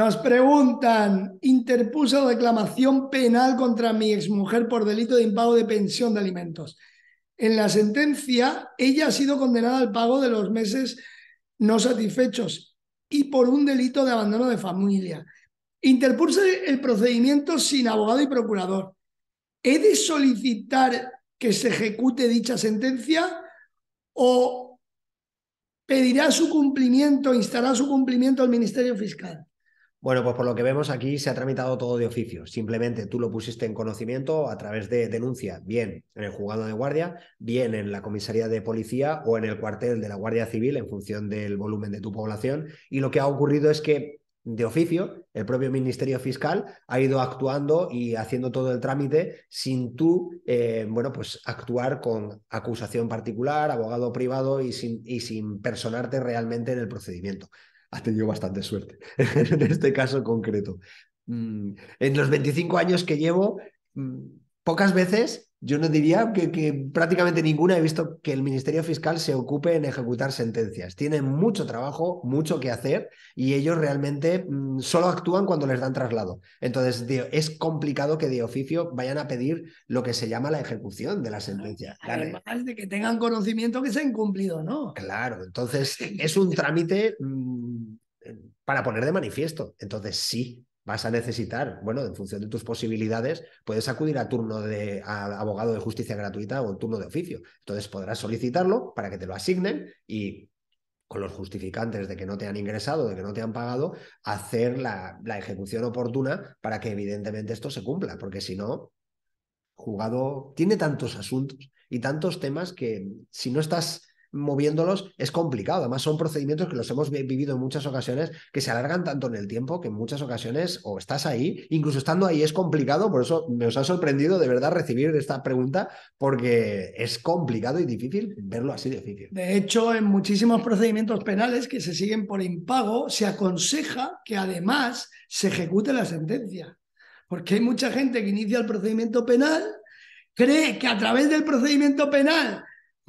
Nos preguntan, interpuso reclamación penal contra mi exmujer por delito de impago de pensión de alimentos. En la sentencia, ella ha sido condenada al pago de los meses no satisfechos y por un delito de abandono de familia. Interpuso el procedimiento sin abogado y procurador. ¿He de solicitar que se ejecute dicha sentencia o pedirá su cumplimiento, instará su cumplimiento al Ministerio Fiscal? Bueno, pues por lo que vemos aquí se ha tramitado todo de oficio. Simplemente tú lo pusiste en conocimiento a través de denuncia, bien en el juzgado de guardia, bien en la comisaría de policía o en el cuartel de la Guardia Civil en función del volumen de tu población. Y lo que ha ocurrido es que de oficio el propio Ministerio Fiscal ha ido actuando y haciendo todo el trámite sin tú, eh, bueno, pues actuar con acusación particular, abogado privado y sin, y sin personarte realmente en el procedimiento. Ha tenido bastante suerte en este caso concreto. Mm, en los 25 años que llevo, mm, pocas veces, yo no diría que, prácticamente ninguna he visto que el Ministerio Fiscal se ocupe en ejecutar sentencias. Tienen mucho trabajo, mucho que hacer y ellos realmente mm, solo actúan cuando les dan traslado. Entonces, es complicado que de oficio vayan a pedir lo que se llama la ejecución de la sentencia. Además de que tengan conocimiento que se han cumplido, ¿no? Claro, entonces es un trámite mm, para poner de manifiesto. Entonces, sí, vas a necesitar, bueno, en función de tus posibilidades, puedes acudir a turno de abogado de justicia gratuita o turno de oficio. Entonces podrás solicitarlo para que te lo asignen y con los justificantes de que no te han ingresado, de que no te han pagado, hacer la, la ejecución oportuna para que evidentemente esto se cumpla, porque si no, jugado tiene tantos asuntos y tantos temas que si no estás moviéndolos es complicado. Además, son procedimientos que los hemos vivido en muchas ocasiones, que se alargan tanto en el tiempo que en muchas ocasiones o estás ahí, incluso estando ahí es complicado, por eso me os ha sorprendido de verdad recibir esta pregunta, porque es complicado y difícil verlo así difícil. De hecho, en muchísimos procedimientos penales que se siguen por impago, se aconseja que además se ejecute la sentencia. Porque hay mucha gente que inicia el procedimiento penal, cree que a través del procedimiento penal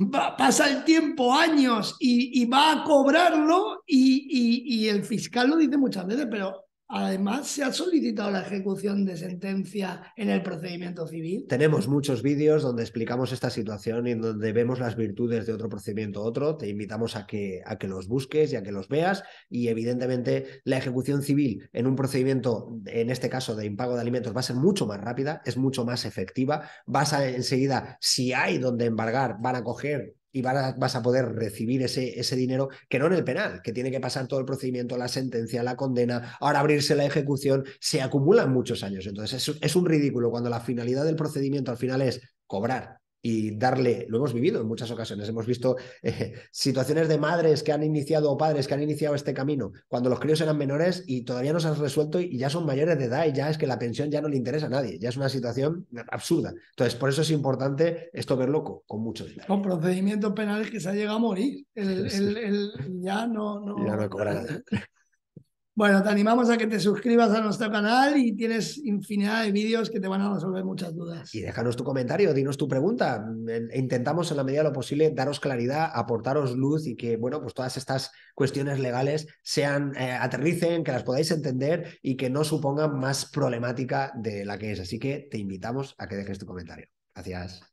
va, pasa el tiempo, años, y, va a cobrarlo y, y, y el fiscal lo dice muchas veces, pero Además, se ha solicitado la ejecución de sentencia en el procedimiento civil. Tenemos muchos vídeos donde explicamos esta situación y donde vemos las virtudes de otro procedimiento a otro. Te invitamos a que, a que los busques y a que los veas. Y evidentemente, la ejecución civil en un procedimiento, en este caso de impago de alimentos, va a ser mucho más rápida, es mucho más efectiva. Vas a enseguida, si hay donde embargar, van a coger y vas a, poder recibir ese, ese, dinero, que no en el penal, que tiene que pasar todo el procedimiento, la sentencia, la condena, ahora abrirse la ejecución, se acumulan muchos años. Entonces es un ridículo cuando la finalidad del procedimiento al final es cobrar y darle, lo hemos vivido en muchas ocasiones, hemos visto eh, situaciones de madres que han iniciado o padres que han iniciado este camino cuando los críos eran menores y todavía no se han resuelto y ya son mayores de edad y ya es que la pensión ya no le interesa a nadie, ya es una situación absurda. Entonces, por eso es importante esto ver loco, con mucho detalle. Con procedimientos penales que se ha llegado a morir, el, ya no... no... Ya no cobra bueno, te animamos a que te suscribas a nuestro canal y tienes infinidad de vídeos que te van a resolver muchas dudas. Y déjanos tu comentario, dinos tu pregunta. Intentamos en la medida de lo posible daros claridad, aportaros luz y que, bueno, pues todas estas cuestiones legales sean, eh, aterricen, que las podáis entender y que no supongan más problemática de la que es. Así que te invitamos a que dejes tu comentario. Gracias.